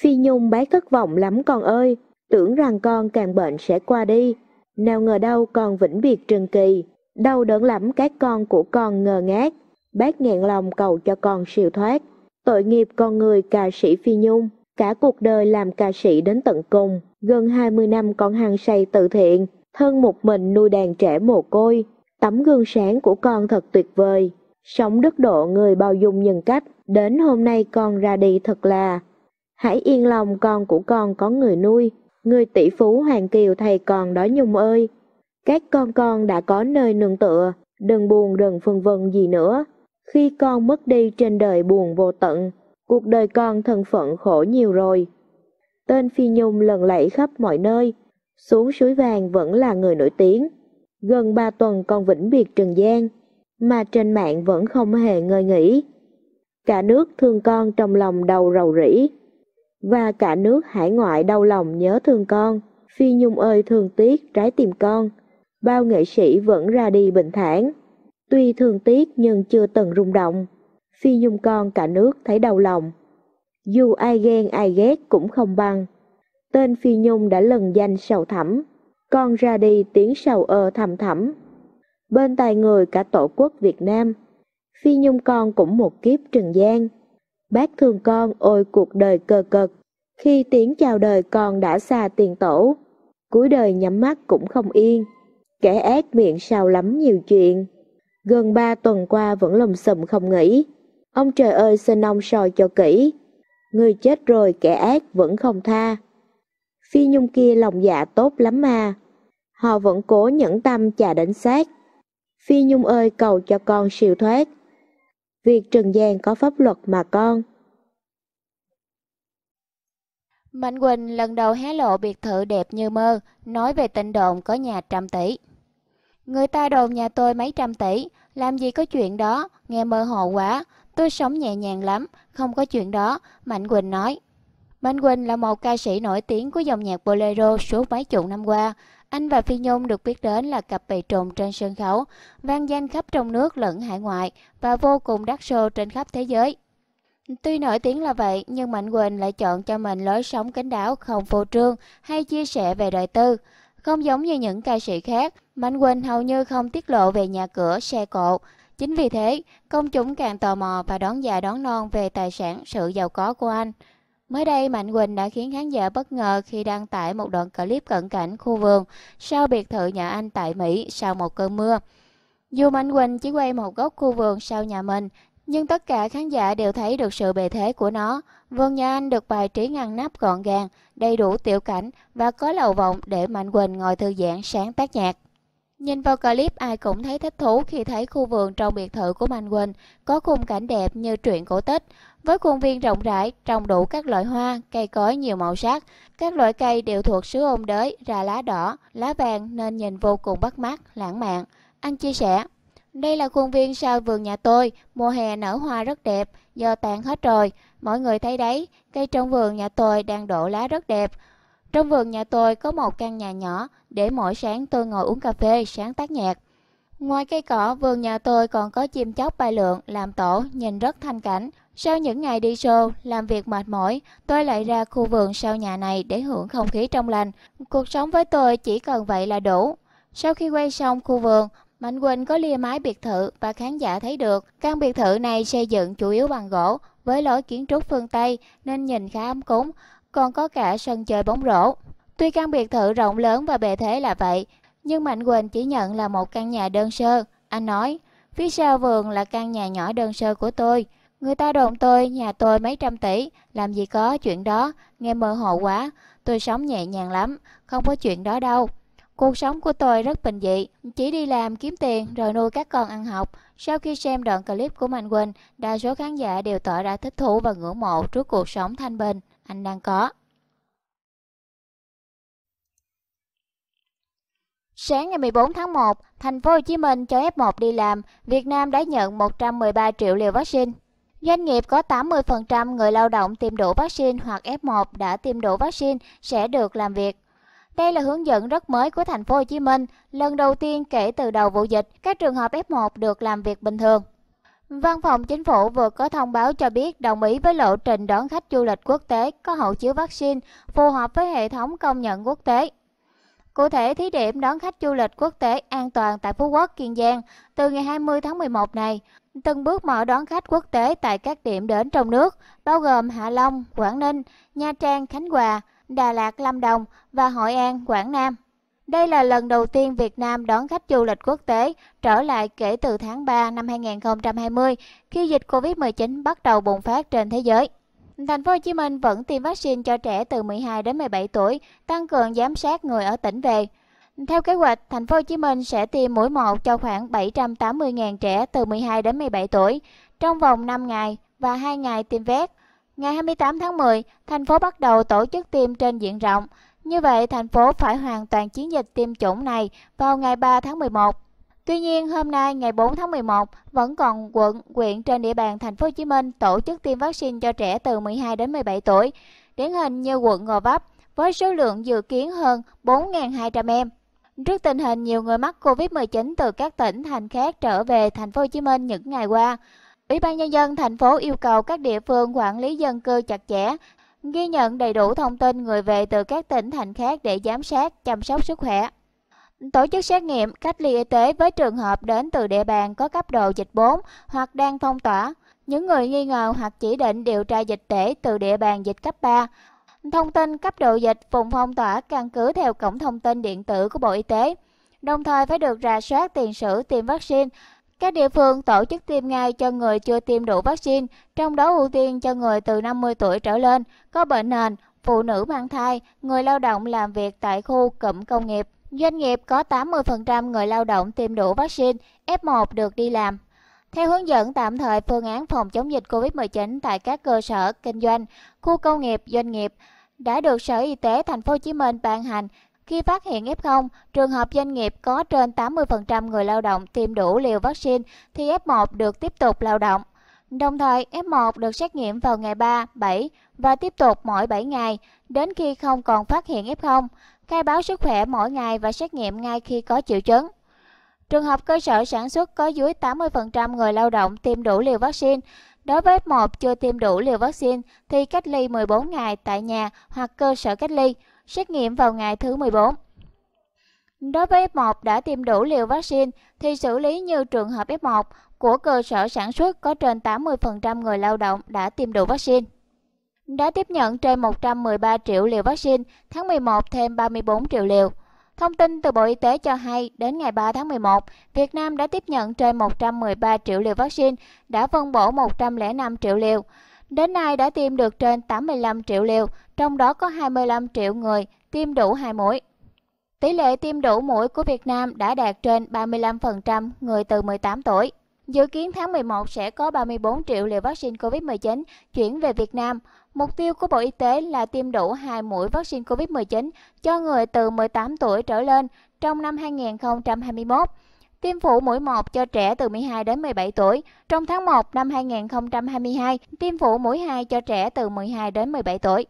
Phi Nhung bái cất vọng lắm con ơi, tưởng rằng con càng bệnh sẽ qua đi. Nào ngờ đâu con vĩnh biệt Trần Kỳ, đau đớn lắm các con của con ngờ ngát, Bác nghẹn lòng cầu cho con siêu thoát. Tội nghiệp con người ca sĩ Phi Nhung, cả cuộc đời làm ca sĩ đến tận cùng. Gần 20 năm con hăng say từ thiện, thân một mình nuôi đàn trẻ mồ côi. Tấm gương sáng của con thật tuyệt vời. Sống đức độ người bao dung nhân cách, đến hôm nay con ra đi thật là hãy yên lòng con của con có người nuôi, người tỷ phú Hoàng Kiều thầy còn đó Nhung ơi. Các con con đã có nơi nương tựa, đừng buồn đừng phân vân gì nữa. Khi con mất đi trên đời buồn vô tận, cuộc đời con thân phận khổ nhiều rồi. Tên Phi Nhung lần lẫy khắp mọi nơi, xuống suối vàng vẫn là người nổi tiếng. Gần ba tuần con vĩnh biệt Trần gian mà trên mạng vẫn không hề ngơi nghỉ. Cả nước thương con trong lòng đầu rầu rĩ và cả nước hải ngoại đau lòng nhớ thương con. Phi Nhung ơi thương tiếc trái tim con, bao nghệ sĩ vẫn ra đi bình thản. Tuy thương tiếc nhưng chưa từng rung động, Phi Nhung con cả nước thấy đau lòng. Dù ai ghen ai ghét cũng không bằng, tên Phi Nhung đã lần danh sầu thẳm, con ra đi tiếng sầu ơ thầm thẳm. Bên tai người cả tổ quốc Việt Nam, Phi Nhung con cũng một kiếp trần gian. Bác thương con ôi cuộc đời cờ cật, khi tiếng chào đời con đã xa tiền tổ, cuối đời nhắm mắt cũng không yên, kẻ ác miệng sao lắm nhiều chuyện. Gần ba tuần qua vẫn lầm sầm không nghỉ, ông trời ơi xin ông soi cho kỹ, người chết rồi kẻ ác vẫn không tha. Phi Nhung kia lòng dạ tốt lắm mà, họ vẫn cố nhẫn tâm chà đánh xác. Phi Nhung ơi cầu cho con siêu thoát, Việc Trần Giang có pháp luật mà con. Mạnh Quỳnh lần đầu hé lộ biệt thự đẹp như mơ, nói về tình đồn có nhà trăm tỷ. Người ta đồn nhà tôi mấy trăm tỷ, làm gì có chuyện đó, nghe mơ hồ quá, tôi sống nhẹ nhàng lắm, không có chuyện đó, Mạnh Quỳnh nói. Mạnh Quỳnh là một ca sĩ nổi tiếng của dòng nhạc bolero suốt mấy chục năm qua, anh và Phi Nhung được biết đến là cặp bầy trùng trên sân khấu, vang danh khắp trong nước lẫn hải ngoại và vô cùng đắt show trên khắp thế giới. Tuy nổi tiếng là vậy, nhưng Mạnh Quỳnh lại chọn cho mình lối sống kín đáo, không phô trương hay chia sẻ về đời tư. Không giống như những ca sĩ khác, Mạnh Quỳnh hầu như không tiết lộ về nhà cửa, xe cộ. Chính vì thế, công chúng càng tò mò và đón già đón non về tài sản, sự giàu có của anh. Mới đây, Mạnh Quỳnh đã khiến khán giả bất ngờ khi đăng tải một đoạn clip cận cảnh khu vườn sau biệt thự nhà anh tại Mỹ sau một cơn mưa. Dù Mạnh Quỳnh chỉ quay một góc khu vườn sau nhà mình, nhưng tất cả khán giả đều thấy được sự bề thế của nó. Vườn nhà anh được bài trí ngăn nắp gọn gàng, đầy đủ tiểu cảnh và có lầu vọng để Mạnh Quỳnh ngồi thư giãn sáng tác nhạc. Nhìn vào clip ai cũng thấy thích thú khi thấy khu vườn trong biệt thự của Mạnh Quỳnh có khung cảnh đẹp như truyện cổ tích, với khuôn viên rộng rãi, trồng đủ các loại hoa, cây cối nhiều màu sắc. Các loại cây đều thuộc xứ ôn đới, ra lá đỏ, lá vàng nên nhìn vô cùng bắt mắt, lãng mạn. Anh chia sẻ, đây là khuôn viên sau vườn nhà tôi, mùa hè nở hoa rất đẹp, giờ tàn hết rồi. Mọi người thấy đấy, cây trong vườn nhà tôi đang đổ lá rất đẹp. Trong vườn nhà tôi có một căn nhà nhỏ để mỗi sáng tôi ngồi uống cà phê sáng tác nhạc. Ngoài cây cỏ, vườn nhà tôi còn có chim chóc bay lượn, làm tổ, nhìn rất thanh cảnh. Sau những ngày đi show, làm việc mệt mỏi, tôi lại ra khu vườn sau nhà này để hưởng không khí trong lành. Cuộc sống với tôi chỉ cần vậy là đủ. Sau khi quay xong khu vườn, Mạnh Quỳnh có lia mái biệt thự và khán giả thấy được căn biệt thự này xây dựng chủ yếu bằng gỗ với lối kiến trúc phương Tây nên nhìn khá ấm cúng còn có cả sân chơi bóng rổ. Tuy căn biệt thự rộng lớn và bề thế là vậy, nhưng Mạnh Quỳnh chỉ nhận là một căn nhà đơn sơ. Anh nói, phía sau vườn là căn nhà nhỏ đơn sơ của tôi. Người ta đồn tôi, nhà tôi mấy trăm tỷ, làm gì có chuyện đó, nghe mơ hồ quá. Tôi sống nhẹ nhàng lắm, không có chuyện đó đâu. Cuộc sống của tôi rất bình dị, chỉ đi làm kiếm tiền rồi nuôi các con ăn học. Sau khi xem đoạn clip của Mạnh Quỳnh, đa số khán giả đều tỏ ra thích thú và ngưỡng mộ trước cuộc sống thanh bình anh đang có. Sáng ngày 14 tháng 1, thành phố Hồ Chí Minh cho F1 đi làm, Việt Nam đã nhận 113 triệu liều vaccine. Doanh nghiệp có 80% người lao động tiêm đủ vaccine hoặc F1 đã tiêm đủ vaccine sẽ được làm việc. Đây là hướng dẫn rất mới của thành phố Hồ Chí Minh, lần đầu tiên kể từ đầu vụ dịch, các trường hợp F1 được làm việc bình thường. Văn phòng chính phủ vừa có thông báo cho biết đồng ý với lộ trình đón khách du lịch quốc tế có hộ chiếu vaccine phù hợp với hệ thống công nhận quốc tế. Cụ thể, thí điểm đón khách du lịch quốc tế an toàn tại Phú Quốc, Kiên Giang từ ngày 20 tháng 11 này, từng bước mở đón khách quốc tế tại các điểm đến trong nước, bao gồm Hạ Long, Quảng Ninh, Nha Trang, Khánh Hòa, Đà Lạt, Lâm Đồng và Hội An, Quảng Nam. Đây là lần đầu tiên Việt Nam đón khách du lịch quốc tế trở lại kể từ tháng 3 năm 2020 khi dịch Covid-19 bắt đầu bùng phát trên thế giới. Thành phố Hồ Chí Minh vẫn tiêm vaccine cho trẻ từ 12 đến 17 tuổi, tăng cường giám sát người ở tỉnh về. Theo kế hoạch, thành phố Hồ Chí Minh sẽ tiêm mũi 1 cho khoảng 780.000 trẻ từ 12 đến 17 tuổi trong vòng 5 ngày và 2 ngày tiêm vét. Ngày 28 tháng 10, thành phố bắt đầu tổ chức tiêm trên diện rộng. Như vậy, thành phố phải hoàn toàn chiến dịch tiêm chủng này vào ngày 3 tháng 11. Tuy nhiên, hôm nay ngày 4 tháng 11 vẫn còn quận, huyện trên địa bàn thành phố Hồ Chí Minh tổ chức tiêm vaccine cho trẻ từ 12 đến 17 tuổi, điển hình như quận Gò Vấp với số lượng dự kiến hơn 4.200 em. Trước tình hình nhiều người mắc Covid-19 từ các tỉnh thành khác trở về thành phố Hồ Chí Minh những ngày qua, Ủy ban nhân dân thành phố yêu cầu các địa phương quản lý dân cư chặt chẽ, ghi nhận đầy đủ thông tin người về từ các tỉnh thành khác để giám sát, chăm sóc sức khỏe. Tổ chức xét nghiệm, cách ly y tế với trường hợp đến từ địa bàn có cấp độ dịch 4 hoặc đang phong tỏa, những người nghi ngờ hoặc chỉ định điều tra dịch tễ từ địa bàn dịch cấp 3. Thông tin cấp độ dịch vùng phong tỏa căn cứ theo cổng thông tin điện tử của Bộ Y tế, đồng thời phải được rà soát tiền sử tiêm vaccine, các địa phương tổ chức tiêm ngay cho người chưa tiêm đủ vaccine, trong đó ưu tiên cho người từ 50 tuổi trở lên, có bệnh nền, phụ nữ mang thai, người lao động làm việc tại khu cụm công nghiệp. Doanh nghiệp có 80% người lao động tiêm đủ vaccine, F1 được đi làm. Theo hướng dẫn tạm thời phương án phòng chống dịch COVID-19 tại các cơ sở kinh doanh, khu công nghiệp, doanh nghiệp đã được Sở Y tế Thành phố Hồ Chí Minh ban hành khi phát hiện F0, trường hợp doanh nghiệp có trên 80% người lao động tiêm đủ liều vaccine thì F1 được tiếp tục lao động. Đồng thời, F1 được xét nghiệm vào ngày 3, 7 và tiếp tục mỗi 7 ngày, đến khi không còn phát hiện F0, khai báo sức khỏe mỗi ngày và xét nghiệm ngay khi có triệu chứng. Trường hợp cơ sở sản xuất có dưới 80% người lao động tiêm đủ liều vaccine, đối với F1 chưa tiêm đủ liều vaccine thì cách ly 14 ngày tại nhà hoặc cơ sở cách ly, xét nghiệm vào ngày thứ 14. Đối với F1 đã tiêm đủ liều vaccine thì xử lý như trường hợp F1 của cơ sở sản xuất có trên 80% người lao động đã tiêm đủ vaccine. Đã tiếp nhận trên 113 triệu liều vaccine, tháng 11 thêm 34 triệu liều. Thông tin từ Bộ Y tế cho hay, đến ngày 3 tháng 11, Việt Nam đã tiếp nhận trên 113 triệu liều vaccine, đã phân bổ 105 triệu liều. Đến nay đã tiêm được trên 85 triệu liều, trong đó có 25 triệu người tiêm đủ hai mũi. Tỷ lệ tiêm đủ mũi của Việt Nam đã đạt trên 35% người từ 18 tuổi. Dự kiến tháng 11 sẽ có 34 triệu liều vaccine COVID-19 chuyển về Việt Nam. Mục tiêu của Bộ Y tế là tiêm đủ 2 mũi vaccine COVID-19 cho người từ 18 tuổi trở lên trong năm 2021. Tiêm phủ mũi 1 cho trẻ từ 12 đến 17 tuổi. Trong tháng 1 năm 2022, tiêm phủ mũi 2 cho trẻ từ 12 đến 17 tuổi.